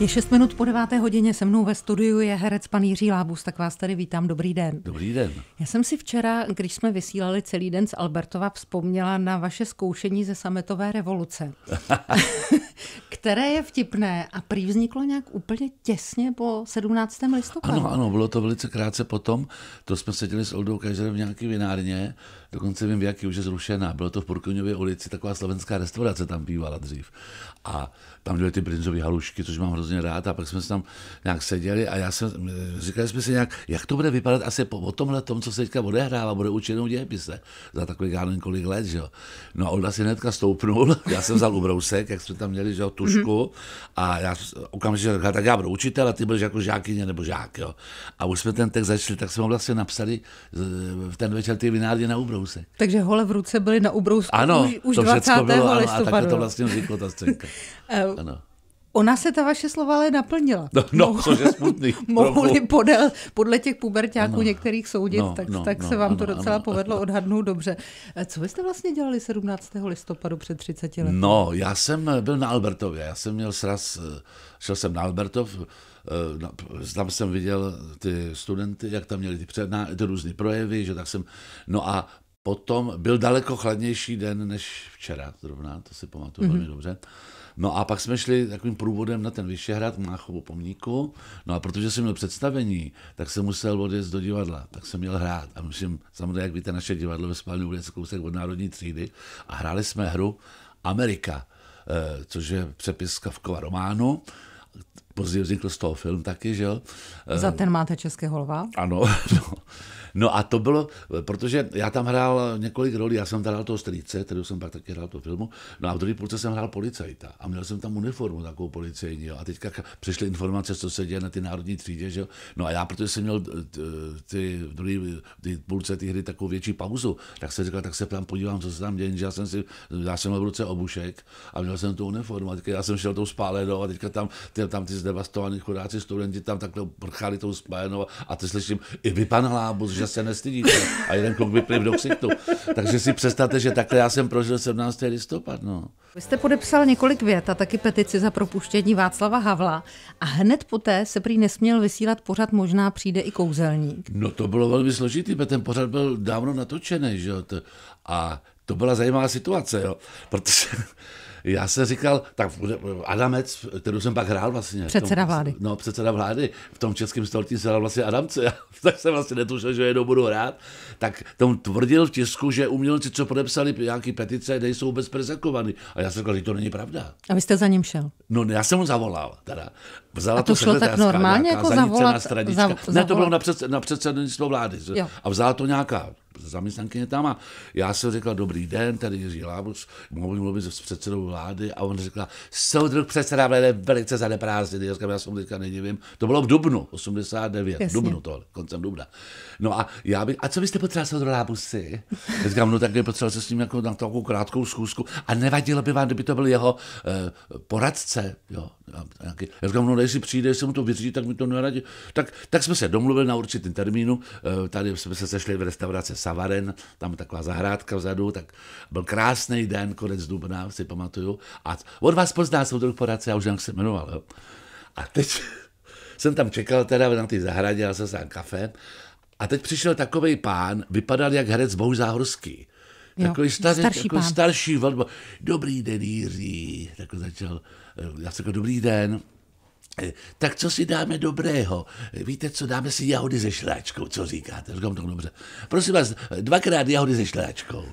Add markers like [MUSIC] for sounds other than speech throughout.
Je 6 minut po 9. hodině, se mnou ve studiu je herec pan Jiří Lábus, tak vás tady vítám, dobrý den. Dobrý den. Já jsem si včera, když jsme vysílali celý den z Albertova, vzpomněla na vaše zkoušení ze sametové revoluce, [LAUGHS] které je vtipné a prý vzniklo nějak úplně těsně po 17. listopadu. Ano, ano, bylo to velice krátce potom, to jsme seděli s Oldou Kajzerem v nějaké vinárně, dokonce vím, jak je už je zrušená. Bylo to v Purkuňově ulici, taková slovenská restaurace tam bývala dřív. A tam byly ty brinzové halušky, což mám hrozně rád. A pak jsme se tam nějak seděli a já jsem, eh, říkali jsme si nějak, jak to bude vypadat asi po, o tomhle tom, co se teďka odehrává, bude učenou dějepise za takový já nevím kolik let, že jo. No a Olda si hnedka stoupnul, [LAUGHS] já jsem vzal ubrousek, jak jsme tam měli, že jo, tušku a já okamžitě řekl, tak já budu učitel a ty budeš jako žákyně nebo žák, jo. A už jsme ten text začali, tak jsme ho vlastně napsali v ten večer ty vinárně na ubrousek ubrousek. Takže hole v ruce byly na ubrousku ano, už, už 20. Bylo, ano, listopadu. A takhle to vlastně vzniklo ta scénka. [LAUGHS] Eh, ano. Ona se ta vaše slova ale naplnila. No, no Mohu, což je smutný. [LAUGHS] Mohli podle, podle těch pubertáků ano, některých soudit, no, tak, no, tak no, se vám ano, to docela ano, povedlo ano. [LAUGHS] odhadnout dobře. Eh, co vy jste vlastně dělali 17. listopadu před 30 lety? No, já jsem eh, byl na Albertově, já jsem měl sraz, šel jsem na Albertov, tam jsem viděl ty studenty, jak tam měli ty, předná, ty různé projevy, že tak jsem, no a Potom byl daleko chladnější den než včera, zrovna, to si pamatuju mm-hmm. velmi dobře. No a pak jsme šli takovým průvodem na ten Vyšehrad, Máchovu pomníku. No a protože jsem měl představení, tak jsem musel odjet do divadla, tak jsem měl hrát. A musím, samozřejmě, jak víte, naše divadlo ve Spálně ulici kousek od Národní třídy. A hráli jsme hru Amerika, eh, což je přepis Kavkova románu. Později vznikl z toho film taky, že jo. Za eh, ten máte Českého lva? Ano, [LAUGHS] no. No a to bylo, protože já tam hrál několik rolí, já jsem tam hrál toho strýce, který jsem pak taky hrál to filmu, no a v druhé půlce jsem hrál policajta a měl jsem tam uniformu takovou policejní, jo. a teďka přišly informace, co se děje na ty národní třídě, že jo. No a já, protože jsem měl ty v druhé půlce ty hry takovou větší pauzu, tak jsem říkal, tak se tam podívám, co se tam děje, že já jsem si, já jsem měl v ruce obušek a měl jsem tu uniformu, a teďka já jsem šel tou spálenou a teďka tam, ty, tam ty zdevastovaní chudáci studenti tam takhle prchali tou spálenou a ty slyším, i vy pan Hlábus, že že se nestydíte. A jeden kluk vypliv do ksichtu. Takže si představte, že takhle já jsem prožil 17. listopad. No. Vy jste podepsal několik vět a taky petici za propuštění Václava Havla a hned poté se prý nesměl vysílat pořad možná přijde i kouzelník. No to bylo velmi složitý, protože ten pořad byl dávno natočený, že A to byla zajímavá situace, jo? protože já jsem říkal, tak Adamec, kterou jsem pak hrál vlastně. Předseda tom, vlády. No, předseda vlády. V tom českém století se hrál vlastně Adamce, [LAUGHS] tak jsem vlastně netušil, že jednou budu hrát. Tak tomu tvrdil v tisku, že umělci, co podepsali nějaký petice, nejsou vůbec prezekovaný. A já jsem říkal, že to není pravda. A vy jste za ním šel? No, já jsem ho zavolal. Teda. Vzala a to, to šlo tak normálně jako zavolat? Zav, zavolat. Ne, to bylo na, před, na předsednictvo vlády. Jo. A vzala to nějaká zaměstnankyně tam a já jsem řekla, dobrý den, tady Jiří Lábus, mohu mluvit s předsedou vlády a on řekla, soudruh předseda vlády velice zaneprázdněný, já říkám, já jsem teďka nedivím, to bylo v Dubnu, 89, Jasně. Dubnu to, koncem Dubna. No a já bych, a co byste potřeboval soudruh Lábusy? Já říkám, no tak potřeboval se s ním jako na takovou krátkou schůzku a nevadilo by vám, kdyby to byl jeho eh, poradce, jo, nějaký. Já říkám, no jestli přijde, jestli mu to vyřídí, tak mi to neradí. Tak, tak jsme se domluvili na určitý termínu, eh, tady jsme se sešli v restauraci Savaren, tam taková zahrádka vzadu, tak byl krásný den, konec dubna, si pamatuju. A od vás pozná soudruh poradce, já už jak se jmenoval. Jo. A teď [LAUGHS] jsem tam čekal teda na ty zahradě, a jsem tam kafe. A teď přišel takový pán, vypadal jak herec Bohuš Záhorský. Takový, jo, starý, starší, takový pán. starší, velmi, dobrý den Jiří, tak začal, já jsem řekl, dobrý den, tak co si dáme dobrého? Víte co, dáme si jahody se šláčkou, co říkáte? Říkám to dobře. Prosím vás, dvakrát jahody se šláčkou.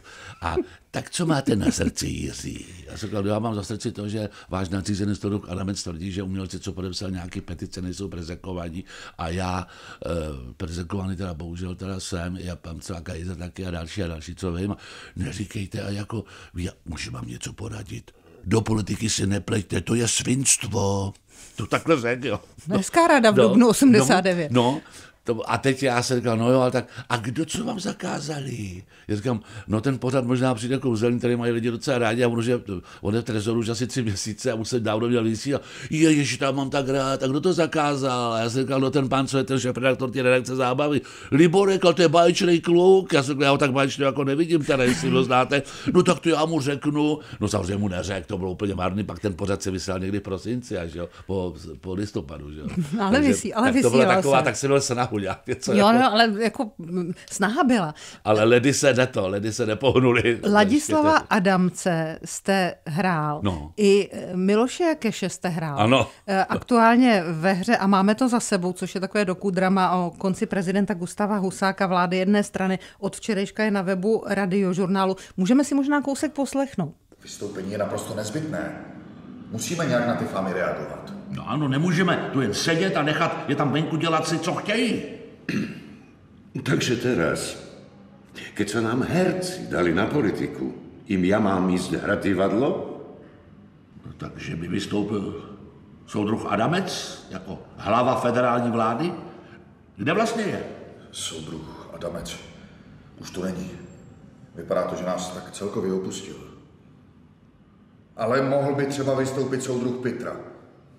A tak co máte na srdci, Jiří? Já jsem říkal, no, já mám za srdci to, že váš nadřízený historik Adamec tvrdí, že umělci, co podepsal nějaký petice, nejsou prezekovaní a já e, prezekovaný teda bohužel teda jsem, já pan celá Kajzer taky a další a další, co vím. Neříkejte a jako, já, můžu vám něco poradit. Do politiky si nepleťte, to je svinstvo. To takhle řekl, jo. Městská rada v no, Dubnu 89. No, no to, a teď já jsem říkal, no jo, ale tak, a kdo co vám zakázali? Já říkám, no ten pořad možná přijde kouzelní, který mají lidi docela rádi a on, že, on je v trezoru už asi tři měsíce a už se dávno měl lístí a ježiš, tam mám tak rád, a kdo to zakázal? A já jsem říkal, no ten pán, co je ten šef redaktor té redakce zábavy, Libor řekl, to je báječný kluk, já jsem říkal, já ho tak báječný jako nevidím tady, jestli ho znáte, no tak to já mu řeknu, no samozřejmě mu neřekl, to bylo úplně marný, pak ten pořad se vysílal někdy v prosinci, až jo, po, po listopadu, že jo. [LAUGHS] Ale, Takže, vysí, ale tak to byla taková, se. tak se byl snahu chuďák něco. Jo, jako... no, ale jako snaha byla. Ale ledy se ne to, ledy se nepohnuli. Ladislava to... Adamce jste hrál. No. I e, Miloše Keše jste hrál. Ano. E, aktuálně ve hře, a máme to za sebou, což je takové dokudrama drama o konci prezidenta Gustava Husáka vlády jedné strany. Od včerejška je na webu radiožurnálu. Můžeme si možná kousek poslechnout. Vystoupení je naprosto nezbytné. Musíme nějak na ty fámy reagovat. No ano, nemůžeme tu jen sedět a nechat je tam venku dělat si, co chtějí. [CLEARS THROAT] Takže teraz, keď se nám herci dali na politiku, jim já mám jíst hrát divadlo? No, takže by vystoupil soudruh Adamec jako hlava federální vlády? Kde vlastně je? Soudruh Adamec. Už to není. Vypadá to, že nás tak celkově opustil. Ale mohl by třeba vystoupit soudruh Pitra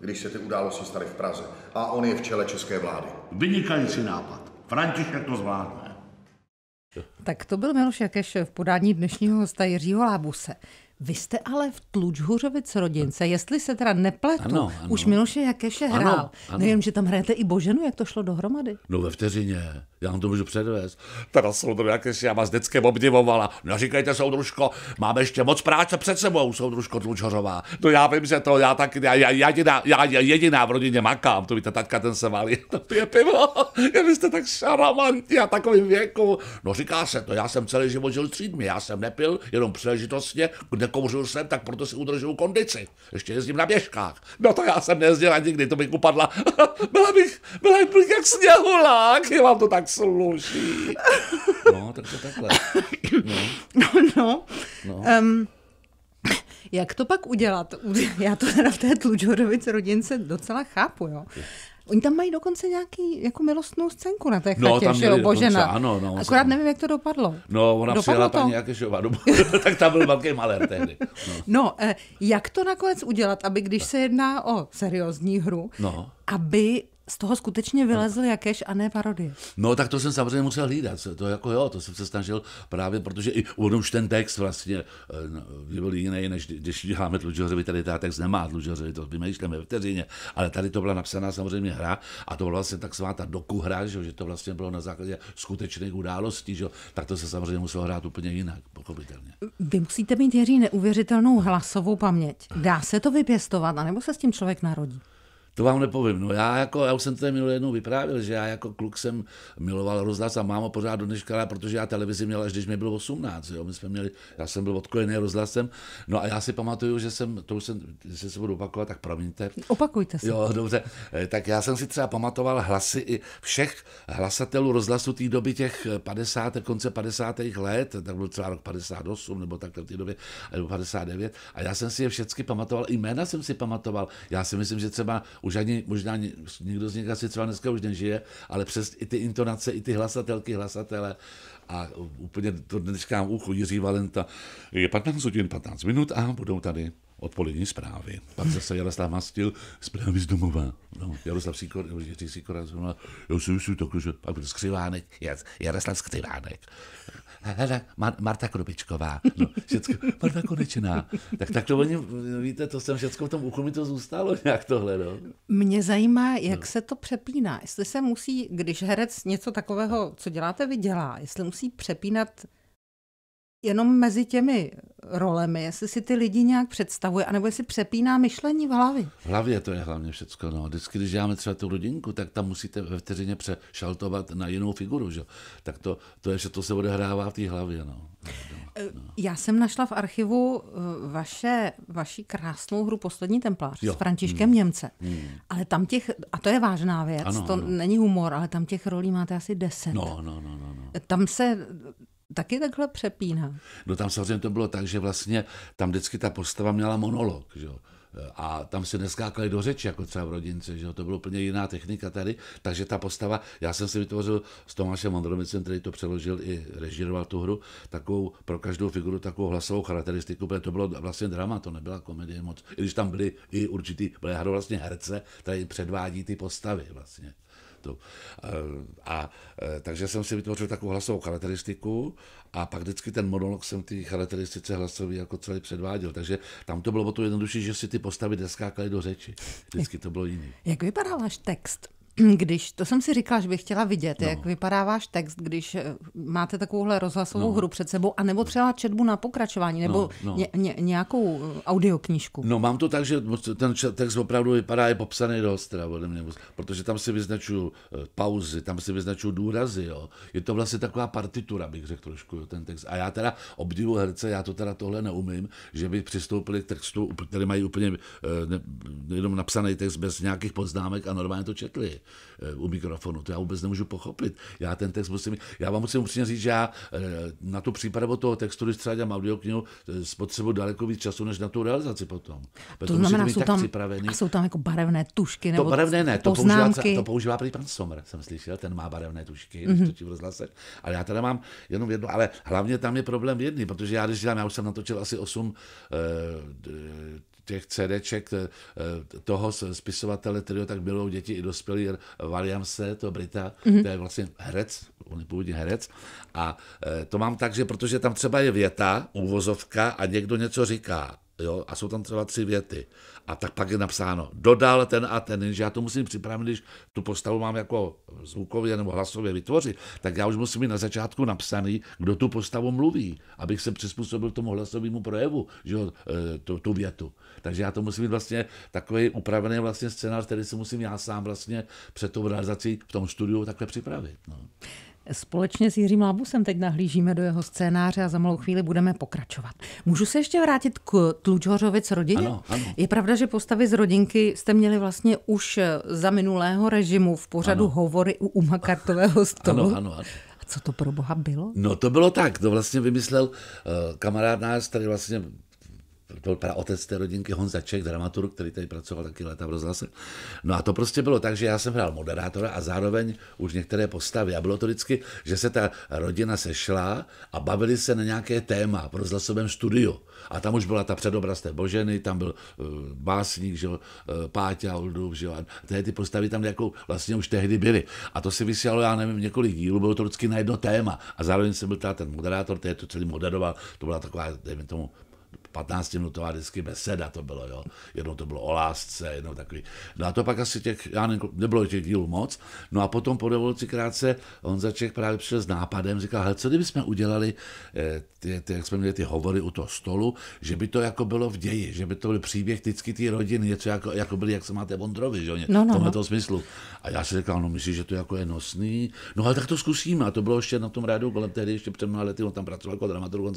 když se ty události staly v Praze. A on je v čele české vlády. Vynikající nápad. František to zvládne. Tak to byl Miloš Jakeš v podání dnešního hosta Jiřího Lábuse. Vy jste ale v Tlučhuřovic rodince, jestli se teda nepletu, ano, ano. už Miloše Jakeše hrál. Ano, ano. že tam hrajete i Boženu, jak to šlo dohromady. No ve vteřině, já vám to můžu předvést. Teda soudru Jakeš, já vás vždycky obdivovala. No, říkajte, soudružko, máme ještě moc práce před sebou, soudružko Tlučhořová. No já vím, že to, já taky, já, já, jediná, já, já jediná v rodině makám, to víte, tatka ten se valí, [LAUGHS] to pije pivo, vy jste tak šarmantní a takovým věku. No říká se to, já jsem celý život žil střídmě, já jsem nepil, jenom příležitostně, kde nekouřil jsem, tak proto si udržuju kondici. Ještě jezdím na běžkách. No to já jsem nejezdil ani nikdy, to bych upadla. [LAUGHS] byla bych, byla bych jak sněhulák, je vám to tak sluší. No, to takhle. No, no. no. no. Um. Jak to pak udělat? Já to teda v té Tlučorovic rodince docela chápu, jo. Oni tam mají dokonce nějaký jako milostnou scénku na té no, chatě, no, tam že jo, božena. Ano, no, Akorát nevím, jak to dopadlo. No, ona dopadlo přijela to? paní Jakešová, [LAUGHS] tak tam byl velký malér tehdy. No, no eh, jak to nakonec udělat, aby když se jedná o seriózní hru, no. aby z toho skutečně vylezl jakéž a ne parodie. No tak to jsem samozřejmě musel hlídat, to jako jo, to jsem se snažil právě, protože i on už ten text vlastně eh, no, byl jiný, než když děláme Tlučořovi, tady ten text nemá Tlučořovi, to vymýšlíme ve vteřině, ale tady to byla napsaná samozřejmě hra a to byla vlastně taková ta doku hra, že, to vlastně bylo na základě skutečných událostí, že, tak to se samozřejmě muselo hrát úplně jinak, pochopitelně. Vy musíte mít, Jiří, neuvěřitelnou hlasovou paměť. Dá se to vypěstovat, anebo se s tím člověk narodí? To vám nepovím. No já, jako, já už jsem to minulý jednou vyprávěl, že já jako kluk jsem miloval rozhlas a ho pořád do dneška, protože já televizi měl, až když mi bylo 18. Jo? My jsme měli, já jsem byl odkojený rozhlasem. No a já si pamatuju, že jsem, to už jsem, že se budu opakovat, tak promiňte. Opakujte se. Jo, dobře. Eh, tak já jsem si třeba pamatoval hlasy i všech hlasatelů rozhlasu té doby těch 50, konce 50. let, tak byl třeba rok 58 nebo tak v té době, nebo 59. A já jsem si je všechny pamatoval, i jména jsem si pamatoval. Já si myslím, že třeba už ani, možná někdo z nich asi třeba dneska už nežije, ale přes i ty intonace, i ty hlasatelky, hlasatele a úplně to dneska uchu Jiří Valenta. Je 15 hodin, 15 minut a budou tady odpolední zprávy. Pak zase Jaroslav Mastil, zprávy z domova. No, Jaroslav Sikor, Jiří Sikora, já si myslím, tak, že pak byl Skřivánek, Jaroslav Skřivánek hele, Mar- Marta Krupičková, no, všecko, Marta Konečná. Tak, tak to oni, no, víte, to jsem všecko v tom uchu mi to zůstalo nějak tohle, no. Mě zajímá, jak no. se to přepíná. Jestli se musí, když herec něco takového, co děláte, vydělá, jestli musí přepínat jenom mezi těmi rolemi, jestli si ty lidi nějak představuje, anebo jestli přepíná myšlení v hlavě. V hlavě to je hlavně všechno. No. Vždycky, když děláme třeba tu rodinku, tak tam musíte ve vteřině přešaltovat na jinou figuru. Že? Tak to, to je, že to se odehrává v té hlavě. No. Eh, já jsem našla v archivu eh, vaše, vaši krásnou hru Poslední templář jo. s Františkem hmm. Němce. Hmm. Ale tam těch, a to je vážná věc, ano, to ano. není humor, ale tam těch rolí máte asi deset. No, no, no, no, no. Tam se taky takhle přepíná. No tam samozřejmě to bylo tak, že vlastně tam vždycky ta postava měla monolog, že jo. A tam se neskákali do řeči, jako třeba v rodince, že jo? to byla úplně jiná technika tady. Takže ta postava, já jsem si vytvořil s Tomášem Vondromicem, který to přeložil i režíroval tu hru, takovou pro každou figuru takovou hlasovou charakteristiku, protože to bylo vlastně drama, to nebyla komedie moc. I když tam byly i určitý, byly hra vlastně herce, tady předvádí ty postavy vlastně sportu. Eh, a, a eh, takže jsem si vytvořil takovou hlasovou charakteristiku a pak vždycky ten monolog jsem ty charakteristice hlasový jako celý předváděl. Takže tam to bylo o to jednodušší, že si ty postavy deskákaly do řeči. Vždycky to bylo jiný. Jak vypadal váš text? Když, to jsem si říkala, že bych chtěla vidět, no. jak vypadá váš text, když eh, máte takovouhle rozhlasovou no. hru před sebou, anebo třeba četbu na pokračování, nebo no, no. Ně, ně, nějakou eh, audioknížku. No mám to tak, že ten text opravdu vypadá, je popsaný do ostra ode mě, protože tam si vyznačuju eh, pauzy, tam si vyznačuju důrazy, jo. Je to vlastně taková partitura, bych řekl trošku, jo, ten text. A já teda obdivu herce, já to teda tohle neumím, že by přistoupili k textu, který mají úplně ne, jenom napsaný text bez nějakých poznámek a normálně to četli. Eh, u mikrofonu. To já vůbec nemůžu pochopit. Já ten text musím, já vám musím upřímně říct, že já eh, na tu přípravu toho textu, když třeba dělám audioknihu, eh, spotřebuji daleko víc času, než na tu realizaci potom. Proto to znamená, jsou tam, a jsou tam jako barevné tušky nebo To barevné ne, to poznámky. používá, to používá prý pan Sommer, jsem slyšel, ten má barevné tušky, mm-hmm. točí v rozhlase. Ale já teda mám jenom jedno, ale hlavně tam je problém jedný, protože já když dělám, já už jsem natočil asi 8 uh, těch CDček eh, eh, toho spisovatele, který tak milují děti i dospělí, se, to Brita, mm-hmm. to je vlastně herec, on je původně herec. A eh, to mám tak, že protože tam třeba je věta, úvozovka a někdo něco říká. Jo, a jsou tam třeba tři věty. A tak pak je napsáno, dodal ten a ten, že já to musím připravit, když tu postavu mám jako zvukově nebo hlasově vytvořit, tak já už musím mít na začátku napsaný, kdo tu postavu mluví, abych se přizpůsobil tomu hlasovému projevu, že jo, tu, tu větu. Takže já to musím být vlastně takový upravený vlastně scénář, který si musím já sám vlastně před tou realizací v tom studiu takhle připravit. No. Společně s Jiřím Lábusem teď nahlížíme do jeho scénáře a za malou chvíli budeme pokračovat. Můžu se ještě vrátit k Tlučhořovic rodině? Ano, ano. Je pravda, že postavy z rodinky jste měli vlastně už eh, za minulého režimu v pořadu ano. hovory u umakartového stolu. Ano, ano, ano. A co to pro boha bylo? No to bylo tak, to vlastně vymyslel uh, kamarád nás, který vlastně byl otec té rodinky Honza Ček, dramaturg, který tady pracoval taky leta v rozhlase. No a to prostě bylo tak, že já jsem hrál moderátora a zároveň už některé postavy. A bylo to vždycky, že se ta rodina sešla a bavili se na nějaké téma v rozhlasovém studiu. A tam už byla ta předobraz té Boženy, tam byl uh, básník, že jo, uh, Páťa Oldův, že a tady ty postavy tam jako vlastně už tehdy byly. A to si vysílalo, já nevím, několik dílů, bylo to vždycky na jedno téma. A zároveň jsem byl ten moderátor, který to celý moderoval, to byla taková, dejme tomu, 15-minutová vždycky beseda to bylo, jo. Jednou to bylo o lásce, jednou takový. No a to pak asi těch, já ne, nebylo těch dílů moc. No a potom po revoluci krátce on začek právě přišel s nápadem, říkal, hele, co kdybychom udělali, eh, ty, ty, jak jsme měli ty hovory u toho stolu, že by to jako bylo v ději, že by to byl příběh vždycky té rodiny, něco jako, jako byli, jak se máte Vondrovi, že jo, no, no, v tomhle no. smyslu. A já si říkal, no myslíš, že to jako je nosný? No ale tak to zkusíme. A to bylo ještě na tom rádu kolem tehdy, ještě před mnoha lety, on tam pracoval jako dramaturg,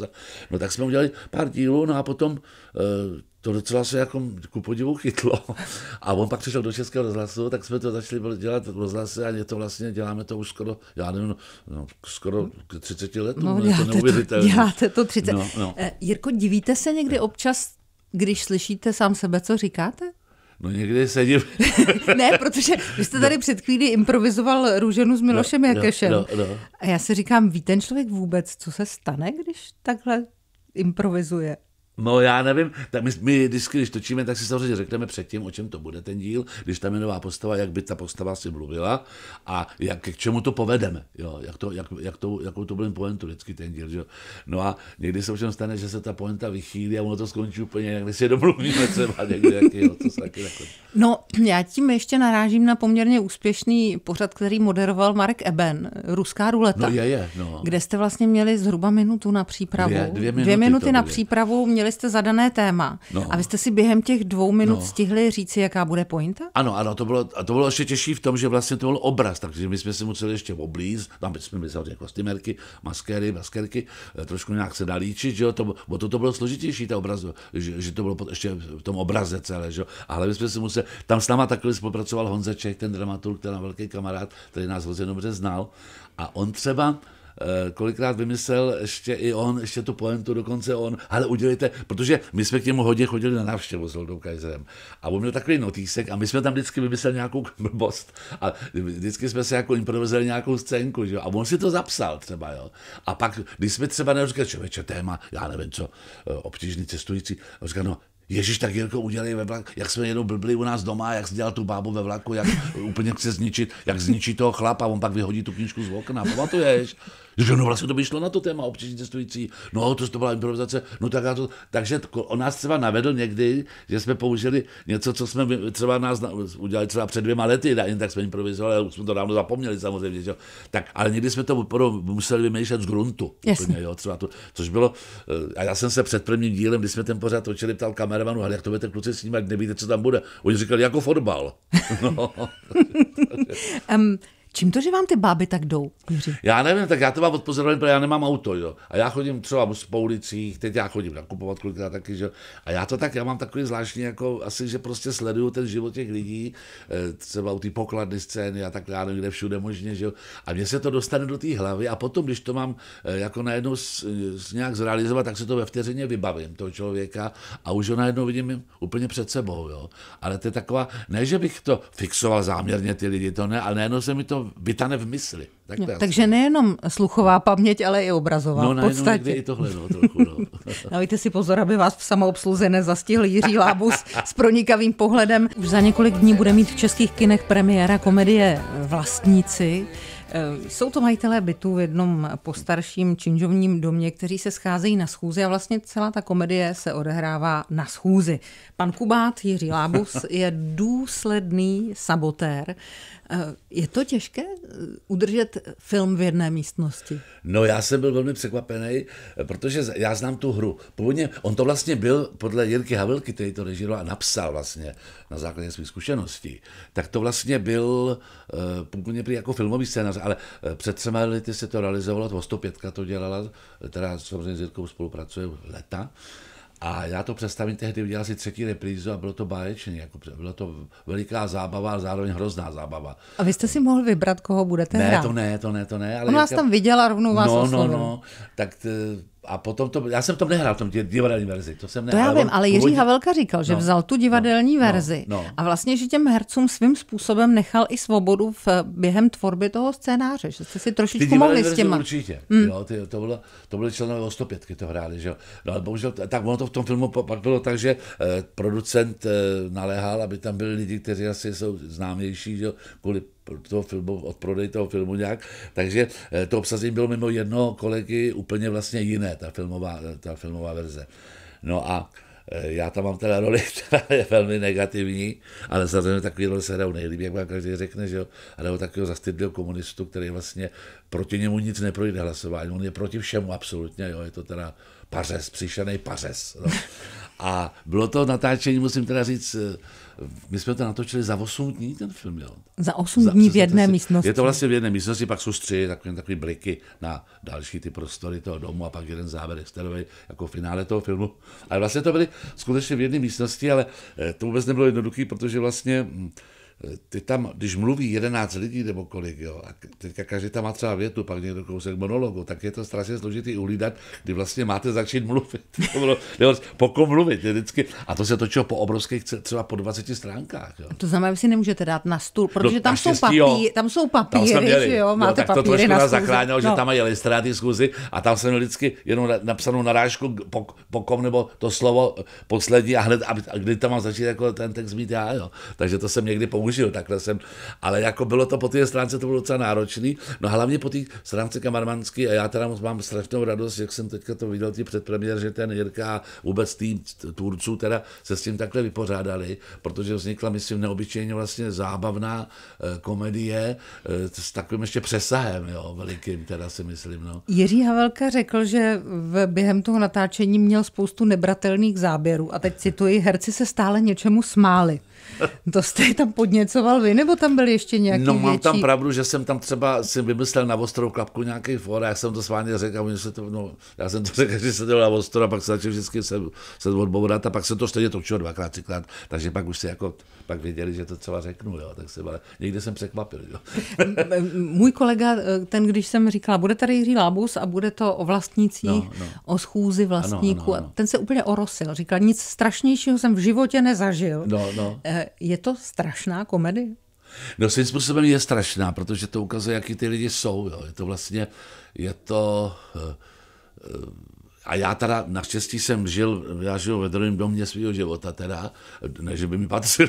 no tak jsme udělali pár dílů, no a potom eh, to docela se jako ku podivu chytlo. [LAUGHS] A on pak přišel do Českého rozhlasu, tak jsme to začali dělat v rozhlase a je to vlastně, děláme to už skoro, já nevím, no, skoro 30 let. No, je to neuvěřitelné. Děláte to 30. No, no. Eh, Jirko, divíte se někdy občas, když slyšíte sám sebe, co říkáte? No někdy sedím. [LAUGHS] ne, protože vy jste tady no. před chvílí improvizoval Růženu s no, Milošem no, Jakešem. No, no, no. A já si říkám, ví ten člověk vůbec, co se stane, když takhle improvizuje? No já nevím, tak my, my vždycky, když točíme, tak si samozřejmě řekneme předtím, o čem to bude ten díl, když tam je nová postava, jak by ta postava si mluvila a jak, k čemu to povedeme, jo, jak to, jak, jak to, jakou to bude pointu vždycky ten díl. Že? No a někdy se všem stane, že se ta pointa vychýlí a ono to skončí úplně jinak, než si domluvíme třeba někdy, jaký, jo, to se taky takhle. Jako- no já tím ještě narážím na poměrně úspěšný pořad, který moderoval Marek Eben, Ruská ruleta, no, je, je, no. kde jste vlastně měli zhruba minutu na přípravu. Dvě, dvě minuty, dvě minuty na přípravu měli měli jste zadané téma no. a vy jste si během těch dvou minut no. stihli říci, jaká bude pointa? Ano, ano, to bylo, a to bylo ještě těžší v tom, že vlastně to byl obraz, takže my jsme si museli ještě oblíz, tam jsme byli samozřejmě kostýmerky, maskéry, maskerky, eh, trošku nějak se dá že jo, to, bo to, to bylo složitější, ta obraz, že, že, to bylo pod, ještě v tom obraze celé, že jo, ale my jsme si museli, tam s náma takhle spolupracoval Honzaček, ten dramaturg, ten velký kamarád, který nás hrozně dobře znal a on třeba, Eh, kolikrát vymyslel ještě i on, ještě tu poentu dokonce on, ale udělejte, protože my jsme k němu hodně chodili na návštěvu s Holdou Kajzerem a on měl takový notýsek a my jsme tam vždycky vymysleli nějakou [LAUGHS] blbost a vždycky jsme se jako improvizovali nějakou scénku, že jo? a on si to zapsal třeba, jo. A pak, když jsme třeba neříkali, člověče, téma, já nevím co, eh, obtížný cestující, on říkal, no, Ježíš, tak Jirko, udělej ve vlaku, jak jsme jenom blbli u nás doma, jak dělal tu bábu ve vlaku, jak [LAUGHS] úplně chce zničit, jak zničí toho chlapa, on pak vyhodí tu knížku z okna, pamatuješ? Říkal, no vlastně to by šlo na to téma občasní cestující, no to, to byla improvizace, no tak to, takže on nás třeba navedl někdy, že jsme použili něco, co jsme třeba nás udělali třeba před dvěma lety, jen tak jsme improvizovali, ale už jsme to dávno zapomněli samozřejmě, že? tak, ale někdy jsme to museli vymýšlet z gruntu, úplně, jo, třeba to, což bylo, eh, a já jsem se před prvním dílem, kdy jsme ten pořád točili, ptal kameramanu, ale jak to budete kluci snímat, nevíte, co tam bude. Oni říkali, jako fotbal. [LAUGHS] No. um, Čím to, že vám ty báby tak jdou, Jiří? Já nevím, tak já to mám odpozorovat, protože já nemám auto, jo. A já chodím třeba po ulicích, teď já chodím nakupovat kolikrát taky, že A já to tak, já mám takový zvláštní, jako asi, že prostě sleduju ten život těch lidí, eh, třeba u té pokladny scény a tak já nevím, kde všude možně, že A mně se to dostane do té hlavy a potom, když to mám eh, jako najednou s, s nějak zrealizovat, tak se to ve vteřině vybavím toho člověka a už ho najednou vidím úplně před sebou, jo. Ale to je taková, ne, že bych to fixoval záměrně ty lidi, to ne, ale najednou se mi to to vytane v mysli. Tak no, takže jsem. nejenom sluchová paměť, ale i obrazová. No, najednou někdy i tohle, no, trochu, no. [LAUGHS] Dávajte si pozor, aby vás v samoobsluze nezastihl Jiří Lábus s pronikavým pohledem. Už za několik dní bude mít v českých kinech premiéra komedie Vlastníci. Eh, jsou to majitelé bytů v jednom postarším činžovním domě, kteří se scházejí na schůzi a vlastně celá ta komedie se odehrává na schůzi. Pan Kubát Jiří Lábus je důsledný sabotér. Eh, je to těžké eh, udržet film v jedné místnosti? No já jsem byl velmi překvapený, protože já znám tu hru. Původně on to vlastně byl podle Jirky Havelky, který to režíroval a napsal vlastně na základě svých zkušeností, tak to vlastně byl eh, původně prý jako filmový scénář, ale před třema lety se to realizovalo, 105 to dělala, teda samozřejmě s Jirkou spolupracuje leta. A já to představím tehdy udělal si třetí reprízu a bylo to báječné. Jako, bylo to veliká zábava a zároveň hrozná zábava. A vy jste si mohl vybrat, koho budete ne, hrát? Ne, to ne, to ne, to ne. Ale On vás jako, tam viděla rovnou vás No, oslovil. no, no. Tak t, a potom to, já jsem to nehrál, v tom divadelní verzi, to jsem nehrál. To já vím, ale Jiří původně... Havelka říkal, že no, vzal tu divadelní no, verzi no, no. a vlastně, že těm hercům svým způsobem nechal i svobodu v, během tvorby toho scénáře, že jste si trošičku ty mohli s těma. určitě, mm. jo, ty, to, bylo, to byly členové o 105, to hráli, že jo. No ale bohužel, tak ono to v tom filmu pak bylo tak, že eh, producent eh, naléhal, aby tam byli lidi, kteří asi jsou známější, že jo, kvůli toho filmu, od prodej toho filmu nějak. Takže eh, to obsazení bylo mimo jedno kolegy úplně vlastně jiné, ta filmová, ta filmová verze. No a eh, já tam mám teda roli, [LAUGHS] která je velmi negativní, ale samozřejmě takový roli se hrajou nejlíp, jak vám každý řekne, že jo, a takového zastydlého komunistu, který vlastně proti němu nic neprojde hlasování, on je proti všemu absolutně, jo, je to teda pařez, příšený pařez. No. A bylo to natáčení, musím teda říct, eh, my jsme to natočili za 8 dní, ten film, jo. Za 8 za, dní v jedné si, místnosti. Je to vlastně v jedné místnosti, pak jsou tři takové, takové bliky na další ty prostory toho domu a pak jeden záběr exterový jako finále toho filmu. Ale vlastně to byly skutečně v jedné místnosti, ale eh, to vůbec nebylo jednoduché, protože vlastně hm, ty tam, když mluví 11 lidí nebo kolik, jo, a teďka každý tam má třeba větu, pak někdo kousek monologu, tak je to strašně složitý ulídat, kdy vlastně máte začít mluvit. [LAUGHS] nebo po kom mluvit, je vždycky. A to se točilo po obrovských třeba po 20 stránkách. Jo. To znamená, že si nemůžete dát na stůl, protože no, tam, jsou papíry, tam jsou papíry, tam měli, že jo, máte jo, tak papíry to trošku nás zachránilo, no. že tam mají listráty schůzy a tam jsem vždycky jenom napsanou narážku po, po kom nebo to slovo eh, poslední a hned, a, a kdy tam mám začít jako ten text mít já, jo. Takže to jsem někdy použil, takhle jsem, ale jako bylo to po té stránce, to bylo docela náročné. no hlavně po té stránce kamarmanský a já teda mám strašnou radost, jak jsem teďka to viděl ty předpremiér, že ten Jirka a vůbec tým tvůrců teda se s tím takhle vypořádali, protože vznikla, myslím, neobyčejně vlastně zábavná eh, komedie eh, s takovým ještě přesahem, jo, velikým teda si myslím, no. Jiří Havelka řekl, že v, během toho natáčení měl spoustu nebratelných záběrů a teď cituji, herci se stále něčemu smáli. To jste tam podněcoval vy, nebo tam byl ještě nějaký No mám větší... tam pravdu, že jsem tam třeba si vymyslel na ostrou klapku nějaký for, já jsem to s vámi řekl, a se to, no, já jsem to [LAUGHS] řekl, že se to na ostro, a pak se začal vždycky se, se odbourat a pak se to stejně točilo dvakrát, třikrát, takže pak už se jako, pak věděli, že to třeba řeknu, jo, tak se, ale někdy jsem překvapil, jo. Můj kolega, eh, ten, když jsem říkala, bude tady Jiří Lábus a bude to o vlastnících, no, no. o schůzi vlastníků, ano, ano, ano. ten se úplně orosil, říkal, nic strašnějšího jsem v životě nezažil. No, no. E, Eh, je to strašná komedie? No svým způsobem je strašná, protože to ukazuje, jaký ty lidi jsou. Jo. Je to vlastně, je to... Eh, eh, a já teda naštěstí jsem žil, já žil ve druhém domě svého života teda, ne, že by mi patřil,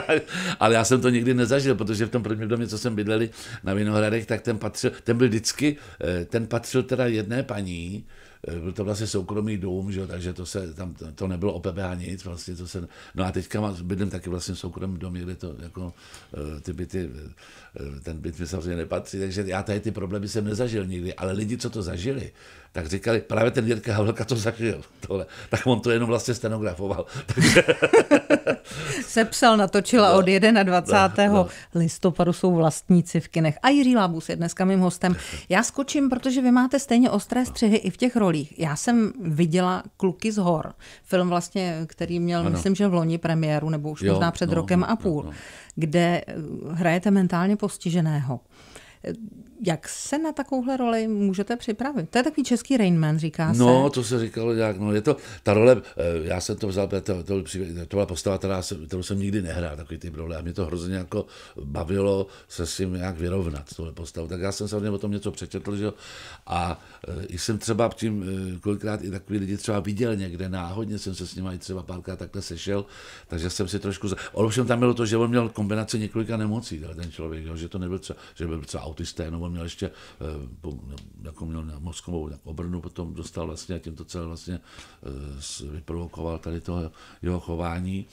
[LAUGHS] ale já jsem to nikdy nezažil, protože v tom prvním domě, co jsem bydleli na Vinohradech, tak ten patřil, ten byl vždycky, ten patřil teda jedné paní, Eh, byl to vlastně soukromý dům, že jo, takže to, se, tam, to nebylo PPH nic, vlastně to se, no a teďka bydlím taky vlastně v soukromém domě, kde to jako eh, ty byty eh, Eh, ten byt mi samozřejmě nepatří, takže já tady ty problémy jsem nezažil nikdy, ale lidi, co to zažili, tak říkali, právě ten Jirka Havelka to zažil, tohle. tak on to jenom vlastně stenografoval. [LAUGHS] Takže... Sepsal, natočila no, od 21. No, no. listopadu jsou vlastníci v kinech. A Jiří Lábus je dneska mým hostem. Já skočím, protože vy máte stejně ostré no. střihy i v těch rolích. Já jsem viděla Kluky z hor, film vlastně, který měl, ano. myslím, že v loni premiéru, nebo už jo, možná před no, rokem no, a půl. No, no kde eh, hrajete mentálně postiženého. Jak se na takovouhle roli můžete připravit? To je takový český Rainman, říká no, se. No, to se říkalo nějak. No, je to, ta role, eh, já jsem to vzal, to, to, to, byla postava, která jsem, kterou jsem nikdy nehrál, takový ty role. A mě to hrozně jako bavilo se s tím nějak vyrovnat, s tohle postavu. Tak já jsem se o tom něco přečetl, že jo. A eh, jsem třeba tím, eh, kolikrát i takový lidi třeba viděl někde, náhodně jsem se s nimi třeba párkrát takhle sešel, takže jsem si trošku... Ovšem tam bylo to, že on měl kombinaci několika nemocí, ten člověk, že to nebyl třeba, že byl třeba autisté, nebo měl ještě, eh, jako měl mozkovou obrnu, potom dostal vlastně a tím to celé vlastně eh, vyprovokoval tady toho jeho chování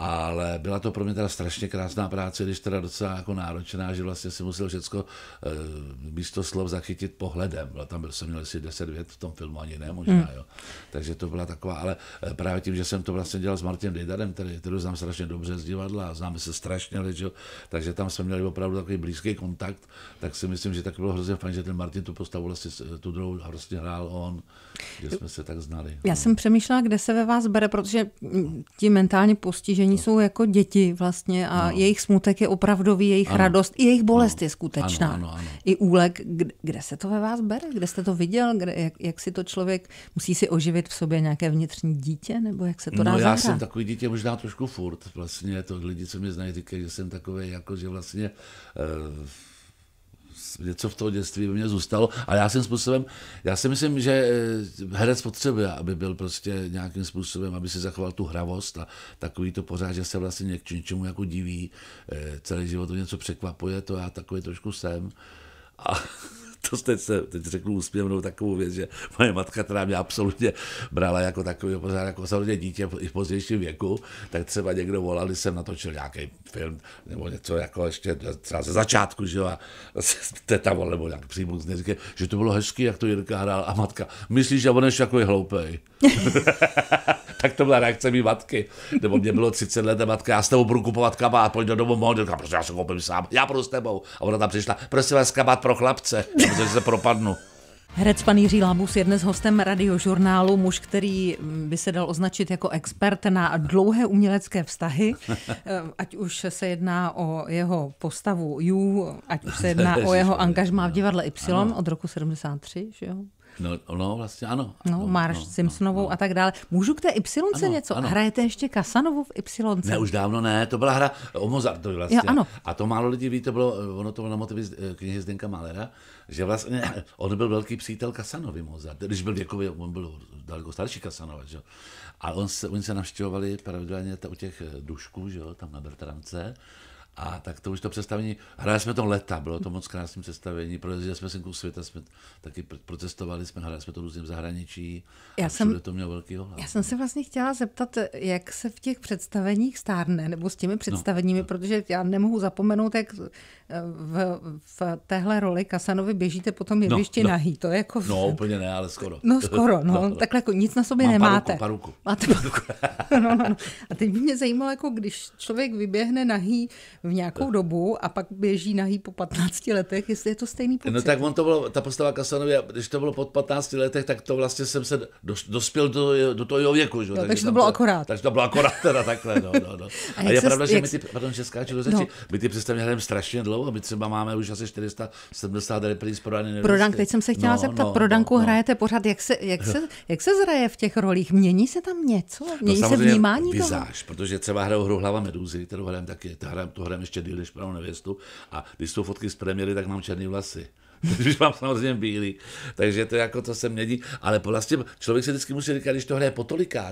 ale byla to pro mě teda strašně krásná práce, když teda docela jako náročná, že vlastně si musel všecko e, místo slov zachytit pohledem. Byla tam byl, jsem měl asi 10 vět v tom filmu, ani ne možná, hmm. jo. Takže to byla taková, ale eh, právě tím, že jsem to vlastně dělal s Martinem Dejdarem, který, který znám strašně dobře z divadla, známe se strašně, že, takže tam jsme měli opravdu takový blízký kontakt, tak si myslím, že tak bylo hrozně fajn, že ten Martin tu postavu vlastně, eh, tu druhou hrozně hrál on, že jsme se tak znali. Já no. jsem přemýšlela, kde se ve vás bere, protože mm, ti mentálně postižení Oni no. jsou jako děti vlastně a no. jejich smutek je opravdový, jejich ano. radost, i jejich bolest ano. je skutečná. Ano, ano, ano. I úlek, kde, kde se to ve vás bere? Kde jste to viděl? Kde, jak, jak si to člověk, musí si oživit v sobě nějaké vnitřní dítě? Nebo jak se to dá No já zahrát? jsem takový dítě možná trošku furt. Vlastně to lidi, co mě znají, říkají, že jsem takový, jako že vlastně... Uh, něco v toho dětství by mě zůstalo. A já jsem způsobem, já si myslím, že eh, herec potřebuje, aby byl prostě nějakým způsobem, aby si zachoval tu hravost a takový to pořád, že se vlastně k něčemu jako diví, eh, celý život to něco překvapuje, to já takový trošku jsem. A [LAUGHS] to jste se, teď řeknu úsměvnou takovou věc, že moje matka, která mě absolutně brala jako takový pořád, jako samozřejmě dítě i v pozdějším věku, tak třeba někdo volal, když jsem natočil nějaký film nebo něco jako ještě třeba ze začátku, že jo, a [LAUGHS] teta volal, nebo nějak přímo že to bylo hezký, jak to Jirka hrál a matka, myslíš, že on ještě jako je hloupej. [LAUGHS] tak to byla reakce mý matky. Nebo mě bylo 30 let matka, já s tebou budu kupovat kabát, pojď do domu mohl, říká, já se koupím sám, já budu s tebou. A ona tam přišla, prosím vás, kabát pro chlapce, protože se propadnu. Herec pan Jiří Lábus je dnes hostem radiožurnálu, muž, který mm, by se dal označit jako expert na dlouhé umělecké vztahy, [LAUGHS] eh, ať už se jedná o jeho postavu jů, ať už se jedná [LAUGHS] o jeho angažmá v divadle Y ano. od roku 73, že jo? No, no vlastně ano. No, no Marš no, no, Simpsonovou no, a tak dále. Můžu k té Y ano, něco? Ano. Hrajete ještě Kasanovu v Y? Ne, už dávno ne, to byla hra o Mozartovi vlastně. Jo, ano. A to málo lidí ví, to bylo, eh, ono to bylo na motivy eh, knihy Zdenka Malera, že vlastně [CLEARS THROAT] on byl velký přítel Kasanovi Mozart, když byl věkově, on byl daleko starší Kasanova, že A on se, oni se navštěvovali pravidelně u těch eh, dušků, že jo, tam na Bertramce a tak to už to představení, hráli jsme to leta, bylo to moc krásné představení, projezdili jsme senku světa, jsme taky protestovali, jsme hráli jsme to v zahraničí. Já a jsem, to mělo velký ohlas. Já jsem se vlastně chtěla zeptat, jak se v těch představeních stárne, nebo s těmi no, představeními, no, protože já nemohu zapomenout, jak eh, v, v téhle roli Kasanovi běžíte potom no, jevišti no, no. nahý. To je jako... V... No úplně ne, ale skoro. No skoro, no. [LAUGHS] no, no. Takhle jako nic na sobě Mám nemáte. Paruku, paruku. Máte paruku. [LAUGHS] no, no, no. A teď by mě zajímalo, jako když člověk vyběhne nahý v nějakou dobu a pak běží nahý po 15 letech, jestli je to stejný no pocit. No tak on to bylo, ta postava Kasanovi, když to bylo po 15 letech, tak to vlastně jsem se dospěl do, do toho jeho věku. Že? No, takže, takže to bylo akorát. Takže to bylo akorát teda takhle, no, no, no. [LAUGHS] A, a je pravda, jste, že my ty, pardon, že skáču do řeči, no. my ty představně hrajeme strašně dlouho, my třeba máme už asi 470 repríz prodané. Prodank, teď jsem se chtěla no, zeptat, no, Prodanku no, no. hrajete pořád, jak se, jak, se, [LAUGHS] jak se zraje v těch rolích? Mění se tam něco? No Mění no, se vnímání vizáž, toho? protože třeba hrajou hru Hlava Meduzy, kterou hrajeme taky, hrajeme hrajeme ještě díl, než pravou nevěstu. A když jsou fotky z premiéry, tak mám černý vlasy. [LAUGHS] když mám samozřejmě bílý. Takže to jako to se mění, ale vlastně člověk se vždycky musí říkat, když to hraje po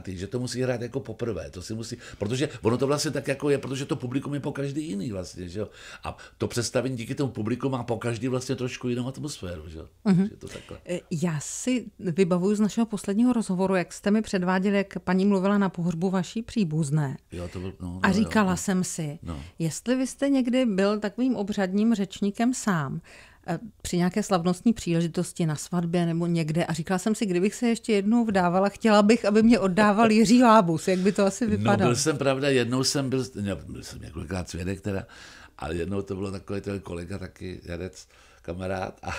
že to musí hrát jako poprvé, to si musí, protože ono to vlastně tak jako je, protože to publikum je po každý jiný vlastně, že jo. A to představení díky tomu publiku má po každý vlastně trošku jinou atmosféru, že jo. Mm-hmm. To takhle. E, já si vybavuju z našeho posledního rozhovoru, jak jste mi předváděli, jak paní mluvila na pohřbu vaší příbuzné. Jo, to byl, no, a no, no, říkala jo, no. jsem si, no. jestli vy jste někdy byl takovým obřadním řečníkem sám, Eh, při nějaké slavnostní příležitosti na svatbě nebo někde a říkala jsem si, kdybych se ještě jednou vdávala, chtěla bych, aby mě oddával Jiří Lábus, jak by to asi no, vypadalo. No byl jsem pravda, jednou jsem byl, ne, byl jsem několikrát svědek teda, ale jednou to bylo takový ten kolega taky, herec, kamarád a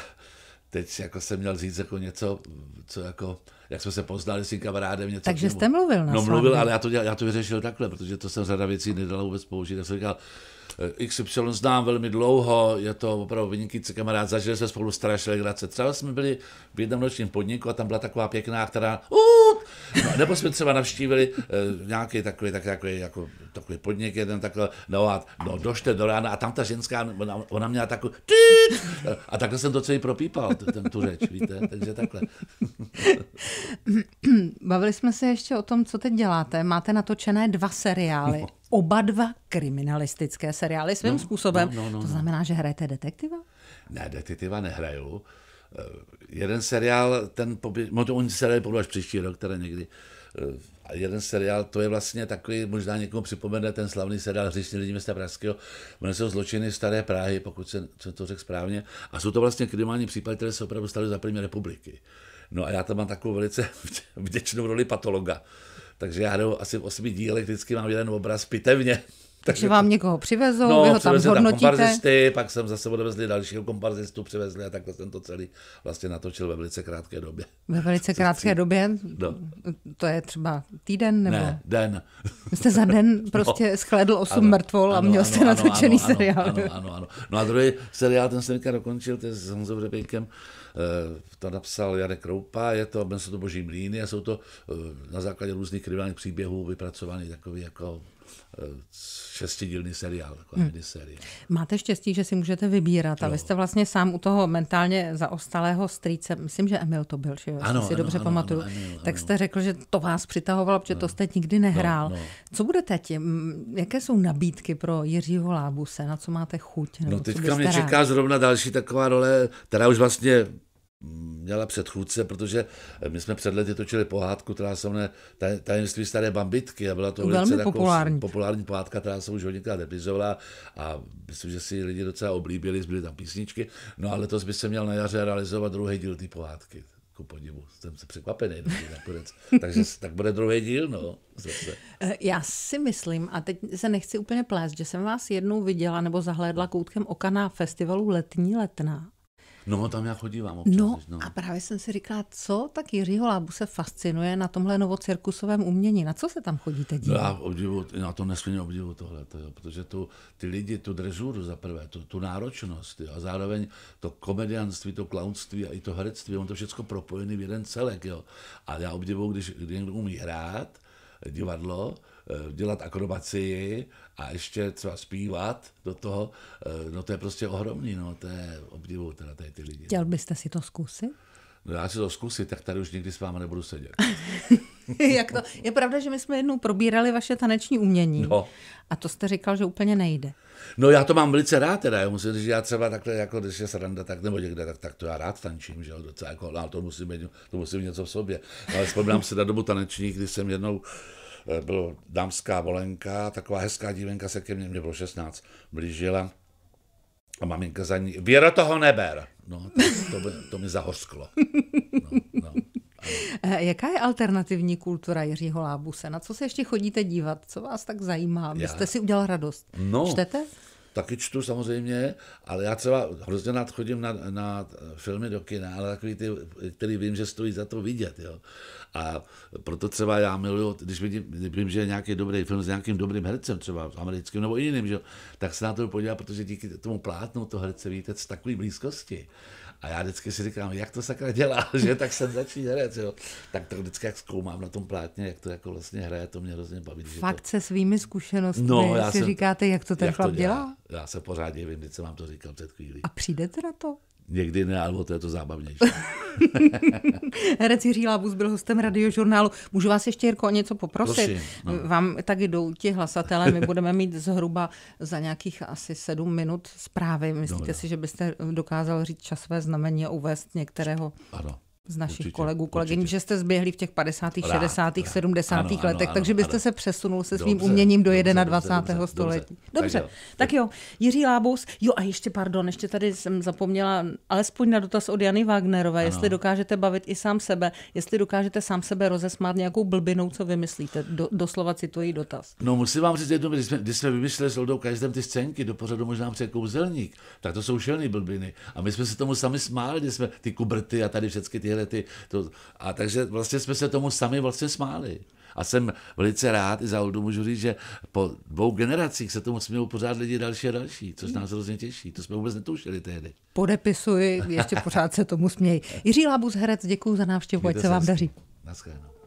teď jako jsem měl říct jako něco, co jako, jak jsme se poznali s tím kamarádem. Něco Takže jste mluvil na No mluvil, svatbě. ale já to, já to vyřešil takhle, protože to jsem řada věcí nedala vůbec použít. Já jsem říkal, Eh, XY znám velmi dlouho, je to opravdu vynikající kamarád, zažili jsme spolu strašné legrace. Třeba jsme byli v jednom nočním podniku a tam byla taková pěkná, která uh, no, nebo jsme třeba navštívili uh, nějaký takový, tak, takový, jako, takový podnik, jeden takhle, no a no, došte do rána a tam ta ženská, ona, ona měla takový a takhle jsem to celý propípal, ten, tu řeč, víte, takže takhle. [CLEARS THROAT] Bavili jsme se ještě o tom, co teď děláte. Máte natočené dva seriály. No oba dva kriminalistické seriály svým no, no, způsobem. No, no, no, to znamená, že hrajete detektiva? Ne, detektiva nehraju. Eh, jeden seriál, ten poběž... no to oni seriály až příští rok, které někdy. Eh, a jeden seriál, to je vlastně takový, možná někomu připomene ten slavný seriál Hřišní lidi města Pražského, jmenuje se Zločiny staré Prahy, pokud jsem to řekl správně. A jsou to vlastně kriminální případy, které se opravdu staly za první republiky. No a já tam mám takovou velice [LAUGHS] vděčnou roli patologa takže já jdu asi v osmi dílech, vždycky mám jeden obraz pitevně. [LAUGHS] Takže vám někoho přivezou, no, vy ho tam zhodnotíte. Tam pak jsem zase odvezli dalšího komparzistu, přivezli a takhle jsem to celý vlastně natočil ve velice krátké době. Ve velice [LAUGHS] krátké době? No. To je třeba týden nebo? Ne, den. [LAUGHS] Jste za den no. prostě no. schledl osm ano, mrtvol a ano, měl jste ano, natočený ano, seriál. Ano, ano, ano. No a druhý seriál, ten jsem teďka dokončil, to je s Honzou Řepejkem, Eh, to napsal Jarek Roupa, je to, jmenuje se to Boží mlíny a jsou to eh, na základě různých kriminálních příběhů vypracovaný takový jako eh, šestidílný seriál, jako hmm. miniserie. Máte štěstí, že si můžete vybírat. Jo. A vy jste vlastně sám u toho mentálně zaostalého strýce, myslím, že Emil to byl, že jo? Ano, si ano, dobře ano, pamatuju. Ano, ano, ano, tak jste řekl, že to vás přitahovalo, protože ano. to no. jste nikdy no, nehrál. No, no. Co bude teď? Jaké jsou nabídky pro Jiřího Lábuse? Na co máte chuť? No teďka mě rád? čeká zrovna další taková role, která už vlastně měla předchůdce, protože my jsme před lety točili pohádku, která se mne, Tajemství staré bambitky a byla to velice velmi populární. Jako populární pohádka, která se už hodně epizovala a myslím, že si lidi docela oblíbili, byly tam písničky, no ale to by se měl na jaře realizovat druhý díl té pohádky. Ku podivu, jsem se překvapený no, nakonec. [LAUGHS] Takže tak bude druhý díl, no. Zase. Eh, já si myslím, a teď se nechci úplně plést, že jsem vás jednou viděla nebo zahlédla koutkem oka na festivalu Letní letná No, tam já chodívám občas. No, no, a právě jsem si říkala, co tak Jiřího Lábu se fascinuje na tomhle novocirkusovém umění. Na co se tam chodíte no, dívat? Já, obdivu, na to nesmírně obdivu tohle, protože tu, ty lidi, tu drežuru za prvé, tu, tu náročnost jo, a zároveň to komedianství, to klaunství a i to herectví, on to všechno propojený v jeden celek. Jo. A já obdivu, když, když někdo umí hrát divadlo, Eh, dělat akrobacii a ještě třeba zpívat do toho, eh, no to je prostě ohromný, no to je obdivu teda tady ty lidi. Chtěl byste si to zkusit? No já si to zkusit, tak tady už nikdy s váma nebudu sedět. [LAUGHS] Jak to? Je pravda, že my jsme jednou probírali vaše taneční umění. No. A to jste říkal, že úplně nejde. No já to mám velice rád teda, já musím říct, že já třeba takhle, jako když je sranda, tak nebo někde, tak, tak to já rád tančím, že jo, docela jako, no, to musím, mít, to musím mít něco v sobě. Ale vzpomínám si na dobu tanečních, kdy jsem jednou Eh, bylo dámská volenka, taková hezká dívenka se ke mně, mě bylo 16, blížila a maminka za ní, věra toho neber. No, to, to, to mi zahořklo. No, no. Eh, jaká je alternativní kultura Jiřího Lábuse? Na co se ještě chodíte dívat? Co vás tak zajímá? Vy jste si udělal radost? No, Čtete? taky čtu samozřejmě, ale já třeba hrozně rád chodím na, na filmy do kina, ale takový ty, který vím, že stojí za to vidět. Jo. A proto třeba já miluju, když vidím, vím, že je nějaký dobrý film s nějakým dobrým hercem, třeba americkým nebo jiným, že, tak se na to podívá, protože díky tomu plátnu to herce víte z takové blízkosti. A já vždycky si říkám, jak to sakra dělá, [LAUGHS] že tak jsem začít hrát, jo. Tak to vždycky jak zkoumám na tom plátně, jak to jako vlastně hraje, to mě hrozně baví. Fakt to... se svými zkušenostmi, no, já si jsem, říkáte, jak to ten jak chlap dělá? dělá? Já se pořád divím, když jsem vám to říkal před chvílí. A přijdete na to? Někdy ne, ale to je to zábavnější. [LAUGHS] Herec Jiří Lábus byl hostem radiožurnálu. Můžu vás ještě, Jirko, o něco poprosit? Prosím, no. Vám tak jdou ti hlasatelé, my budeme mít zhruba za nějakých asi sedm minut zprávy. Myslíte Dobre. si, že byste dokázal říct časové znamení a uvést některého? Ano z našich určitě, kolegů, kolegyň, že jste zběhli v těch 50., rád, 60., rád. 70. Ano, letech, ano, takže byste ano. se přesunul se svým dobře, uměním do dobře, 21. Dobře, století. Dobře, dobře, tak jo, Jiří Lábus, jo a ještě pardon, ještě tady jsem zapomněla alespoň na dotaz od Jany Wagnerové, ano. jestli dokážete bavit i sám sebe, jestli dokážete sám sebe rozesmát nějakou blbinou, co vymyslíte, do, doslova cituji dotaz. No musím vám říct jednu, když jsme, když jsme vymysleli s Oldou každém ty scénky, do pořadu možná kouzelník, tak to jsou šelný blbiny a my jsme se tomu sami smáli, když jsme ty kubrty a tady všechny tyhle tyhle ty, to, a takže vlastně jsme se tomu sami vlastně smáli. A jsem velice rád, i za Oldu můžu říct, že po dvou generacích se tomu smějou pořád lidi další a další, což nás hrozně těší. To jsme vůbec netušili tehdy. Podepisuji, ještě pořád se tomu smějí. Jiří Labus Herec, děkuji za návštěvu, ať se vám daří. Naschledanou.